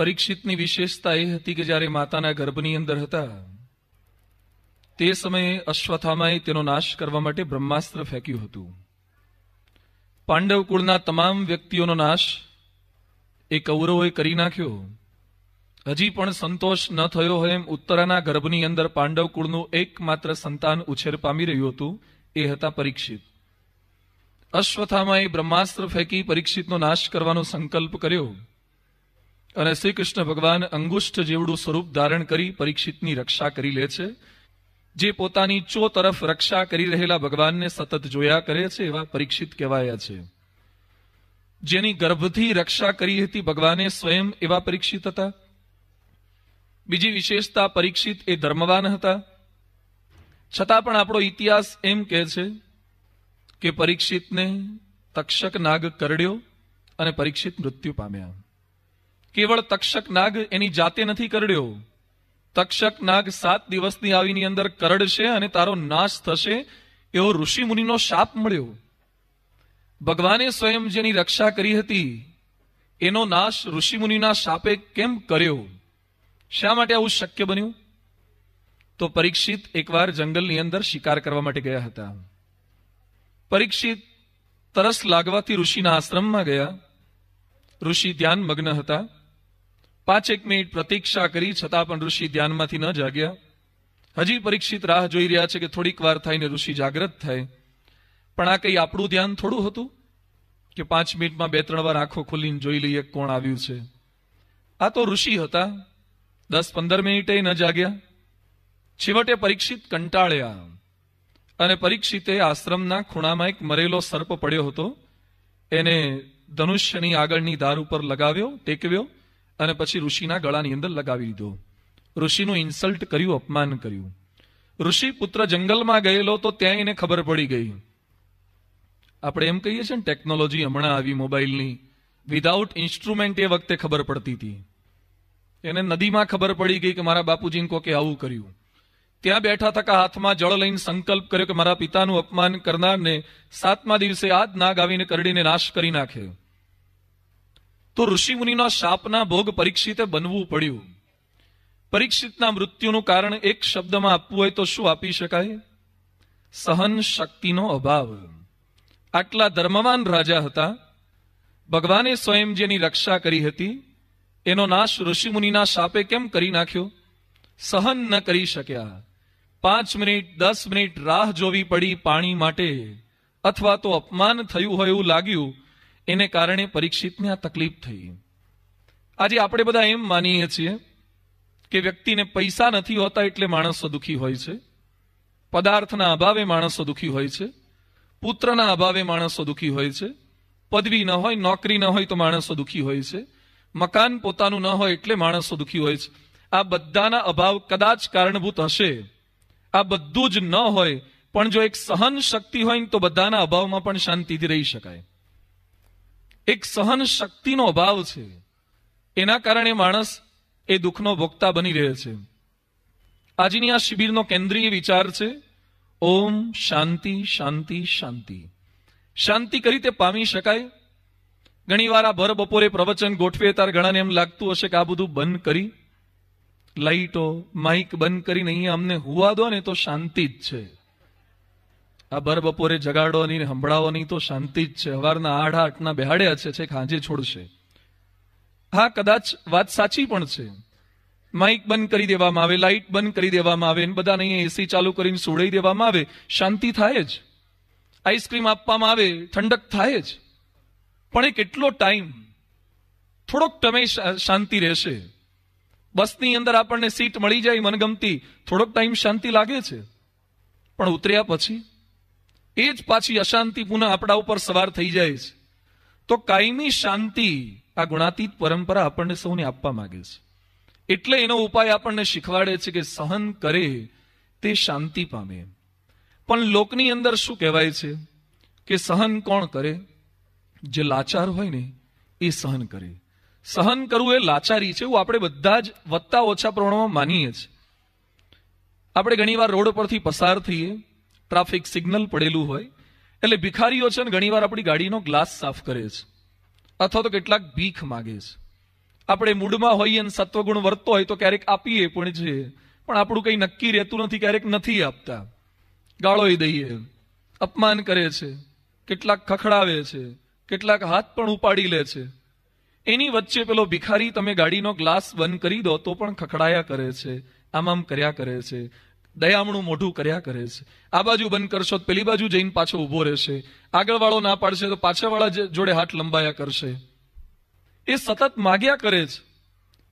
પરીક્ષિતની વિશેષતા એ હતી કે જ્યારે માતાના ગર્ભની અંદર હતા તે સમયે અશ્વથામાએ તેનો નાશ કરવા માટે બ્રહ્માસ્ત્ર ફેંક્યું હતું પાંડવ કુળના તમામ વ્યક્તિઓનો નાશ એ કૌરવોએ કરી નાખ્યો હજી પણ સંતોષ ન થયો હોય એમ ઉત્તરાના ગર્ભની અંદર પાંડવ કુળનું એકમાત્ર સંતાન ઉછેર પામી રહ્યું હતું એ હતા પરીક્ષિત અશ્વથામાએ બ્રહ્માસ્ત્ર ફેંકી પરીક્ષિતનો નાશ કરવાનો સંકલ્પ કર્યો અને શ્રી કૃષ્ણ ભગવાન અંગુષ્ઠ જેવડું સ્વરૂપ ધારણ કરી પરીક્ષિતની રક્ષા કરી લે છે જે પોતાની ચો તરફ રક્ષા કરી રહેલા ભગવાનને સતત જોયા કરે છે એવા પરીક્ષિત કહેવાયા છે જેની ગર્ભથી રક્ષા કરી હતી ભગવાને સ્વયં એવા પરીક્ષિત હતા બીજી વિશેષતા પરીક્ષિત એ ધર્મવાન હતા છતાં પણ આપણો ઇતિહાસ એમ કહે છે કે પરીક્ષિતને તક્ષક નાગ કરડ્યો અને પરીક્ષિત મૃત્યુ પામ્યા કેવળ તક્ષક નાગ એની જાતે નથી કરડ્યો તક્ષક નાગ સાત દિવસની આવીની અંદર કરડશે અને તારો નાશ થશે એવો ઋષિ મુનિનો શાપ મળ્યો ભગવાને સ્વયં જેની રક્ષા કરી હતી એનો નાશ ઋષિ મુનિના શાપે કેમ કર્યો શા માટે આવું શક્ય બન્યું તો પરીક્ષિત એકવાર જંગલની અંદર શિકાર કરવા માટે ગયા હતા પરીક્ષિત તરસ લાગવાથી ઋષિના આશ્રમમાં ગયા ઋષિ ધ્યાન મગ્ન હતા પાંચેક મિનિટ પ્રતીક્ષા કરી છતાં પણ ઋષિ ધ્યાનમાંથી ન જાગ્યા હજી પરીક્ષિત રાહ જોઈ રહ્યા છે કે થોડીક વાર થઈને ઋષિ જાગ્રત થાય પણ આ કંઈ આપણું ધ્યાન થોડું હતું કે પાંચ મિનિટમાં બે ત્રણ વાર આંખો ખોલીને જોઈ લઈએ કોણ આવ્યું છે આ તો ઋષિ હતા દસ પંદર મિનિટે ન જાગ્યા છેવટે પરીક્ષિત કંટાળ્યા અને પરીક્ષિતે આશ્રમના ખૂણામાં એક મરેલો સર્પ પડ્યો હતો એને ધનુષ્યની આગળની ધાર ઉપર લગાવ્યો ટેકવ્યો અને પછી ઋષિના ગળાની અંદર લગાવી દીધો ઋષિનું ઇન્સલ્ટ કર્યું અપમાન કર્યું ઋષિ પુત્ર જંગલમાં ગયેલો તો ત્યાં એને ખબર પડી ગઈ આપણે એમ કહીએ છીએ ને ટેકનોલોજી હમણાં આવી મોબાઈલની વિધાઉટ ઇન્સ્ટ્રુમેન્ટ એ વખતે ખબર પડતી હતી એને નદીમાં ખબર પડી ગઈ કે મારા બાપુજીને કોકે આવું કર્યું ત્યાં બેઠા થકા હાથમાં જળ લઈને સંકલ્પ કર્યો કે મારા પિતાનું અપમાન કરનારને સાતમા દિવસે આ જ નાગ આવીને કરડીને નાશ કરી નાખે તો ઋષિમુનિના શાપના ભોગ પરીક્ષિતે બનવું પડ્યું પરીક્ષિતના મૃત્યુનું કારણ એક શબ્દમાં આપવું હોય તો શું આપી શકાય સહન શક્તિનો અભાવ આટલા ધર્મવાન રાજા હતા ભગવાને સ્વયં જેની રક્ષા કરી હતી એનો નાશ ઋષિમુનિના શાપે કેમ કરી નાખ્યો સહન ન કરી શક્યા પાંચ મિનિટ દસ મિનિટ રાહ જોવી પડી પાણી માટે અથવા તો અપમાન થયું હોય એવું લાગ્યું એને કારણે પરીક્ષિતને આ તકલીફ થઈ આજે આપણે બધા એમ માનીએ છીએ કે વ્યક્તિને પૈસા નથી હોતા એટલે માણસો દુઃખી હોય છે પદાર્થના અભાવે માણસો દુઃખી હોય છે પુત્રના અભાવે માણસો દુઃખી હોય છે પદવી ન હોય નોકરી ન હોય તો માણસો દુઃખી હોય છે મકાન પોતાનું ન હોય એટલે માણસો દુઃખી હોય છે આ બધાના અભાવ કદાચ કારણભૂત હશે આ બધું જ ન હોય પણ જો એક સહન શક્તિ હોય તો બધાના અભાવમાં પણ શાંતિથી રહી શકાય એક સહન શક્તિનો અભાવ છે એના કારણે માણસ એ દુઃખનો ભોગતા બની રહે છે આજની આ શિબિરનો કેન્દ્રીય વિચાર છે ઓમ શાંતિ શાંતિ શાંતિ શાંતિ કઈ રીતે પામી શકાય ઘણીવાર આ ભર બપોરે પ્રવચન ગોઠવે ત્યારે ઘણાને એમ લાગતું હશે કે આ બધું બંધ કરી લાઈટો માઇક બંધ કરીને અહીંયા અમને હુવા દો ને તો શાંતિ જ છે આ ભર બપોરે જગાડો નહીં સંભળાવો નહીં તો શાંતિ જ છે સવારના આઠ આઠના બેહાડ્યા છે છે ખાંજે છોડશે હા કદાચ વાત સાચી પણ છે માઇક બંધ કરી દેવામાં આવે લાઇટ બંધ કરી દેવામાં આવે બધા નહીં એસી ચાલુ કરીને સોડાઈ દેવામાં આવે શાંતિ થાય જ આઈસ્ક્રીમ આપવામાં આવે ઠંડક થાય જ પણ એ કેટલો ટાઈમ થોડોક તમે શાંતિ રહેશે બસની અંદર આપણને સીટ મળી જાય મનગમતી થોડોક ટાઈમ શાંતિ લાગે છે પણ ઉતર્યા પછી એ જ પાછી અશાંતિ પુનઃ આપણા ઉપર સવાર થઈ જાય છે તો કાયમી શાંતિ આ ગુણાતીત પરંપરા આપણને સૌને આપવા માંગે છે એટલે એનો ઉપાય આપણને શીખવાડે છે કે સહન કરે તે શાંતિ પામે પણ લોકની અંદર શું કહેવાય છે કે સહન કોણ કરે જે લાચાર હોય ને એ સહન કરે સહન કરવું એ લાચારી છે એવું આપણે બધા જ વધતા ઓછા પ્રમાણમાં માનીએ છીએ આપણે ઘણીવાર રોડ પરથી પસાર થઈએ ટ્રાફિક સિગ્નલ પડેલું હોય એટલે ભિખારીઓ છે ને ઘણીવાર આપણી ગાડીનો ગ્લાસ સાફ કરે છે અથવા તો કેટલાક ભીખ માગે છે આપણે મૂડમાં હોઈએ અને સત્વગુણ વર્તતો હોય તો ક્યારેક આપીએ પણ છે પણ આપણું કંઈ નક્કી રહેતું નથી ક્યારેક નથી આપતા ગાળોય દઈએ અપમાન કરે છે કેટલાક ખખડાવે છે કેટલાક હાથ પણ ઉપાડી લે છે એની વચ્ચે પેલો ભિખારી તમે ગાડીનો ગ્લાસ બંધ કરી દો તો પણ ખખડાયા કરે છે આમ આમ કર્યા કરે છે દયામણું મોઢું કર્યા કરે છે આ બાજુ બંધ કરશો તો પેલી બાજુ જઈને પાછો ઊભો રહેશે આગળવાળો ના પાડશે તો પાછળવાળા જોડે હાથ લંબાયા કરશે એ સતત માગ્યા કરે છે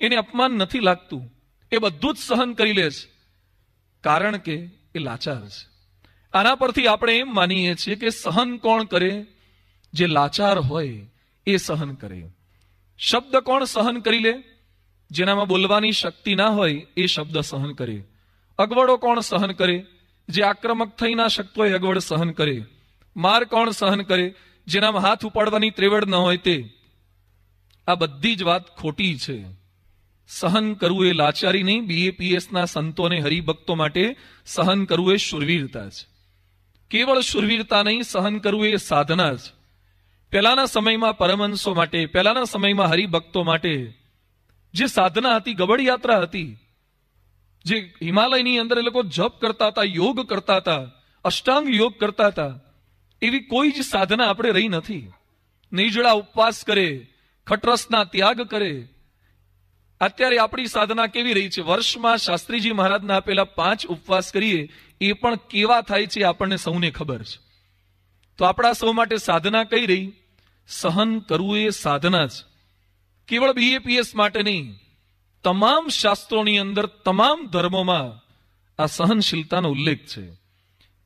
એને અપમાન નથી લાગતું એ બધું જ સહન કરી લે છે કારણ કે એ લાચાર છે આના પરથી આપણે એમ માનીએ છીએ કે સહન કોણ કરે જે લાચાર હોય એ સહન કરે શબ્દ કોણ સહન કરી લે જેનામાં બોલવાની શક્તિ ના હોય એ શબ્દ સહન કરે અગવડો કોણ સહન કરે જે આક્રમક થઈ ના શકતો એ અગવડ સહન કરે માર કોણ સહન કરે જેનામાં હાથ ઉપાડવાની ત્રેવડ ન હોય તે આ બધી જ વાત ખોટી છે સહન કરવું એ લાચારી નહીં બીએપીએસના સંતોને હરિભક્તો માટે સહન કરવું એ શુરવીરતા છે કેવળ શુરવીરતા નહીં સહન કરવું એ સાધના છે પહેલાના સમયમાં પરમહંસો માટે પહેલાના સમયમાં હરિભક્તો માટે જે સાધના હતી ગબડ યાત્રા હતી જે હિમાલયની અંદર એ લોકો જપ કરતા હતા યોગ કરતા હતા અષ્ટાંગ યોગ કરતા હતા એવી કોઈ જ સાધના આપણે રહી નથી નિજળા ઉપવાસ કરે ખટરસના ત્યાગ કરે અત્યારે આપણી સાધના કેવી રહી છે વર્ષમાં શાસ્ત્રીજી મહારાજના આપેલા પાંચ ઉપવાસ કરીએ એ પણ કેવા થાય છે આપણને સૌને ખબર છે તો આપણા સૌ માટે સાધના કઈ રહી સહન કરવું એ સાધના જ કેવળ બીએપીએસ માટે નહીં તમામ શાસ્ત્રોની અંદર તમામ ધર્મોમાં આ સહનશીલતાનો ઉલ્લેખ છે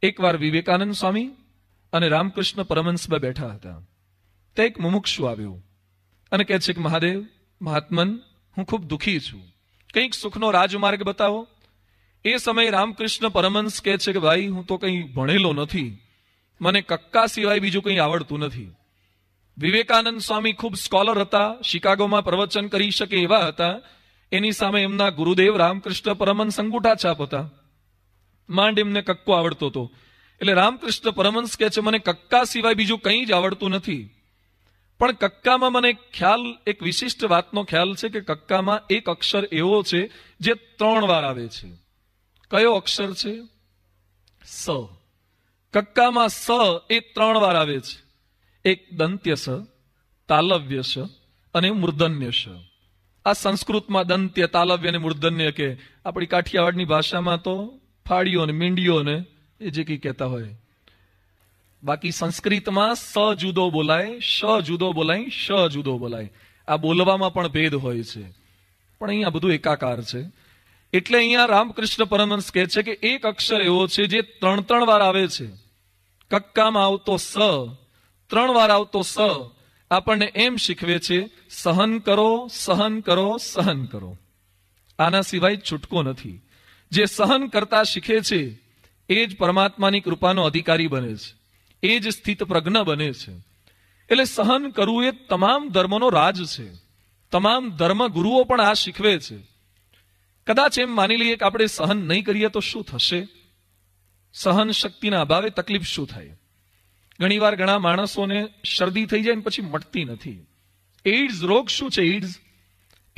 એકવાર વિવેકાનંદ સ્વામી અને રામકૃષ્ણ પરમહંસમાં બેઠા હતા તે એક મુમુક્ષુ આવ્યો અને કહે છે કે મહાદેવ મહાત્મન હું ખૂબ દુઃખી છું કંઈક સુખનો રાજમાર્ગ બતાવો એ સમયે રામકૃષ્ણ પરમહંસ કહે છે કે ભાઈ હું તો કંઈ ભણેલો નથી મને કક્કા સિવાય બીજું કંઈ આવડતું નથી વિવેકાનંદ સ્વામી ખૂબ સ્કોલર હતા શિકાગોમાં પ્રવચન કરી શકે એવા હતા એની સામે એમના ગુરુદેવ રામકૃષ્ણ પરમહંસ અંગૂઠાછાપ હતા માંડ એમને કક્કો આવડતો હતો એટલે રામકૃષ્ણ પરમહંસ કહે છે મને કક્કા સિવાય બીજું કંઈ જ આવડતું નથી પણ કક્કામાં મને ખ્યાલ એક વિશિષ્ટ વાતનો ખ્યાલ છે કે કક્કામાં એક અક્ષર એવો છે જે ત્રણ વાર આવે છે કયો અક્ષર છે સ કક્કામાં સ એ ત્રણ વાર આવે છે એક દંત્ય સ તાલવ્ય સ અને મૃદન્ય સ આ સંસ્કૃતમાં દંત્ય તાલવ્ય અને મૂર્ધન્ય કે આપણી કાઠિયાવાડની ભાષામાં તો ફાળીઓ ને મીંડીઓ ને એ જે કંઈ કહેતા હોય બાકી સંસ્કૃતમાં સ જુદો બોલાય શ જુદો બોલાય શ જુદો બોલાય આ બોલવામાં પણ ભેદ હોય છે પણ અહીંયા બધું એકાકાર છે એટલે અહીંયા રામકૃષ્ણ પરમહંસ કહે છે કે એક અક્ષર એવો છે જે ત્રણ ત્રણ વાર આવે છે કક્કામાં આવતો સ ત્રણ વાર આવતો સ આપણને એમ શીખવે છે સહન કરો સહન કરો સહન કરો આના સિવાય છૂટકો નથી જે સહન કરતા શીખે છે એ જ પરમાત્માની કૃપાનો અધિકારી બને છે એ જ સ્થિત પ્રજ્ઞ બને છે એટલે સહન કરવું એ તમામ ધર્મનો રાજ છે તમામ ધર્મ ગુરુઓ પણ આ શીખવે છે કદાચ એમ માની લઈએ કે આપણે સહન નહીં કરીએ તો શું થશે સહન શક્તિના અભાવે તકલીફ શું થાય ઘણીવાર ઘણા માણસોને શરદી થઈ જાય પછી મટતી નથી એઇડ્સ રોગ શું છે એઇડ્સ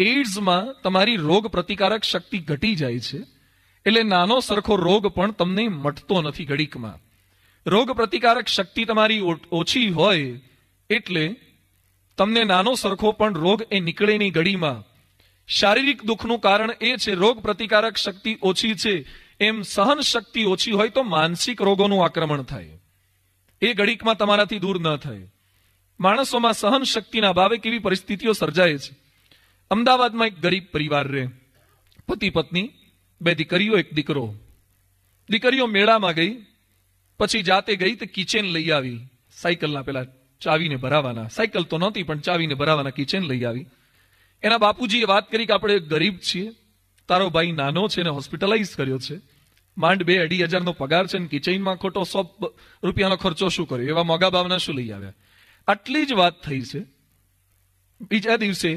એઇડ્સમાં તમારી રોગ પ્રતિકારક શક્તિ ઘટી જાય છે એટલે નાનો સરખો રોગ પણ તમને મટતો નથી ઘડીકમાં રોગ પ્રતિકારક શક્તિ તમારી ઓછી હોય એટલે તમને નાનો સરખો પણ રોગ એ નીકળે નહીં ઘડીમાં શારીરિક દુઃખનું કારણ એ છે રોગ પ્રતિકારક શક્તિ ઓછી છે એમ સહન શક્તિ ઓછી હોય તો માનસિક રોગોનું આક્રમણ થાય એ ઘડીકમાં તમારાથી દૂર ન થાય માણસોમાં સહન શક્તિના અભાવે કેવી પરિસ્થિતિઓ સર્જાય છે અમદાવાદમાં એક ગરીબ પરિવાર રહે પતિ પત્ની બે દીકરીઓ એક દીકરો દીકરીઓ મેળામાં ગઈ પછી જાતે ગઈ તો કિચન લઈ આવી સાયકલના પેલા ચાવીને ભરાવાના સાયકલ તો નહોતી પણ ચાવીને ભરાવાના કિચન લઈ આવી એના બાપુજીએ વાત કરી કે આપણે ગરીબ છીએ તારો ભાઈ નાનો છે ને હોસ્પિટલાઇઝ કર્યો છે માંડ બે અઢી હજાર નો પગાર છે કિચનમાં ખોટો સો રૂપિયાનો ખર્ચો શું કર્યો એવા મોગા ભાવના શું લઈ આવ્યા આટલી જ વાત થઈ છે બીજા દિવસે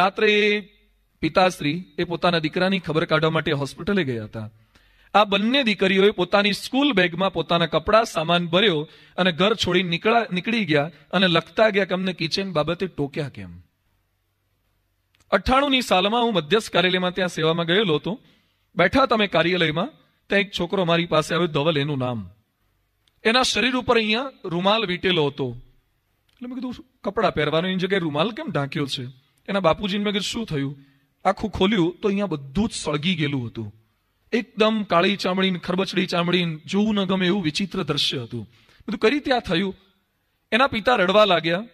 રાત્રે પિતાશ્રી એ પોતાના દીકરાની ખબર કાઢવા માટે હોસ્પિટલે ગયા હતા આ બંને દીકરીઓએ પોતાની સ્કૂલ બેગમાં પોતાના કપડાં સામાન ભર્યો અને ઘર છોડી નીકળા નીકળી ગયા અને લખતા ગયા કે અમને કિચન બાબતે ટોક્યા કેમ અઠ્ઠાણુંની સાલમાં હું મધ્યસ્થ કાર્યાલયમાં ત્યાં સેવામાં ગયેલો હતો બેઠા તમે કાર્યાલયમાં ત્યાં એક છોકરો મારી પાસે આવ્યો ધવલ એનું નામ એના શરીર ઉપર અહીંયા રૂમાલ વીટેલો હતો એટલે મેં કીધું કપડાં પહેરવાનું એની જગ્યાએ રૂમાલ કેમ ઢાંક્યો છે એના બાપુજીને મેં કીધું શું થયું આખું ખોલ્યું તો અહીંયા બધું જ સળગી ગયેલું હતું એકદમ કાળી ચામડી ખરબચડી ચામડી જોવું ન ગમે એવું વિચિત્ર દ્રશ્ય હતું બધું કરી ત્યાં થયું એના પિતા રડવા લાગ્યા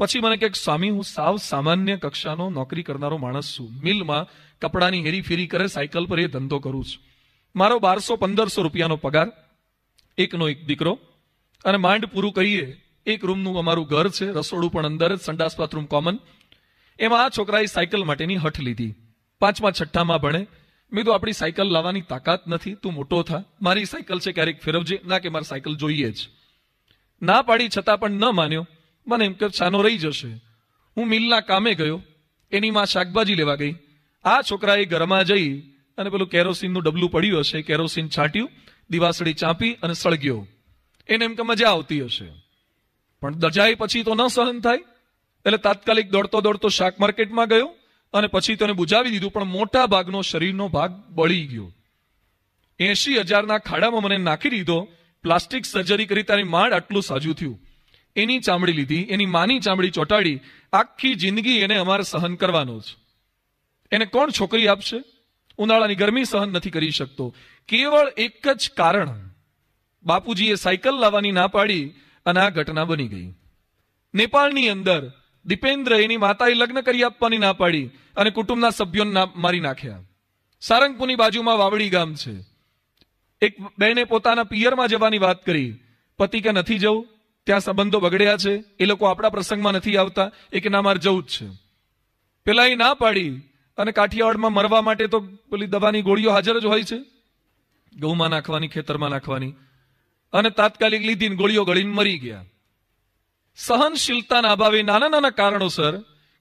પછી મને કે સ્વામી હું સાવ સામાન્ય કક્ષાનો નોકરી કરનારો માણસ છું મિલમાં કપડાની હેરીફેરી કરે સાયકલ પર એ ધંધો કરું છું મારો બારસો પંદરસો રૂપિયાનો પગાર એકનો એક દીકરો અને માંડ પૂરું કરીએ એક રૂમનું અમારું ઘર છે રસોડું પણ અંદર જ સંડાસ બાથરૂમ કોમન એમાં આ છોકરાએ સાયકલ માટેની હઠ લીધી પાંચમા છઠ્ઠામાં ભણે મેં તો આપણી સાયકલ લાવવાની તાકાત નથી તું મોટો થા મારી સાયકલ છે ક્યારેક ફેરવજે ના કે મારે સાયકલ જોઈએ જ ના પાડી છતાં પણ ન માન્યો મને એમ કે છાનો રહી જશે હું મિલના કામે ગયો એની માં શાકભાજી લેવા ગઈ આ છોકરાએ ઘરમાં જઈ અને પેલું કેરોસીનનું ડબલું પડ્યું હશે કેરોસીન છાંટ્યું દિવાસળી ચાંપી અને સળગ્યો એને એમ કે મજા આવતી હશે પણ દજાઈ પછી તો ન સહન થાય એટલે તાત્કાલિક દોડતો દોડતો શાક માર્કેટમાં ગયો અને પછી તેને બુજાવી દીધું પણ મોટા ભાગનો શરીરનો ભાગ બળી ગયો એસી હજારના ખાડામાં મને નાખી દીધો પ્લાસ્ટિક સર્જરી કરી તારી માંડ આટલું સાજું થયું એની ચામડી લીધી એની માની ચામડી ચોટાડી આખી જિંદગી એને અમારે સહન કરવાનો છે એને કોણ છોકરી આપશે ઉનાળાની ગરમી સહન નથી કરી શકતો કેવળ એક જ કારણ બાપુજીએ સાયકલ લાવવાની ના પાડી અને આ ઘટના બની ગઈ નેપાળની અંદર દીપેન્દ્ર એની માતાએ લગ્ન કરી આપવાની ના પાડી અને કુટુંબના સભ્યોને મારી નાખ્યા સારંગપુરની બાજુમાં વાવડી ગામ છે એક બેને પોતાના પિયરમાં જવાની વાત કરી પતિ કે નથી જવું ત્યાં સંબંધો બગડ્યા છે એ લોકો આપણા પ્રસંગમાં નથી આવતા એ કે ના મારે જવું જ છે પેલા એ ના પાડી અને કાઠિયાવાડમાં મરવા માટે તો પેલી દવાની ગોળીઓ હાજર જ હોય છે ગૌમાં નાખવાની ખેતરમાં નાખવાની અને તાત્કાલિક લીધી ગોળીઓ ગળીને મરી ગયા સહનશીલતાના અભાવે નાના નાના કારણોસર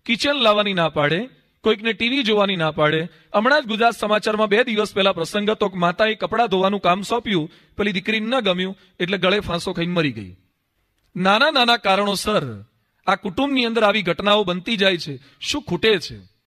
કિચન લાવવાની ના પાડે કોઈકને ટીવી જોવાની ના પાડે હમણાં જ ગુજરાત સમાચારમાં બે દિવસ પહેલા પ્રસંગ હતો કે માતાએ કપડાં ધોવાનું કામ સોંપ્યું પેલી દીકરીને ન ગમ્યું એટલે ગળે ફાંસો ખાઈને મરી ગઈ નાના નાના કારણોસર આ કુટુંબની અંદર આવી ઘટનાઓ બનતી જાય છે શું ખૂટે છે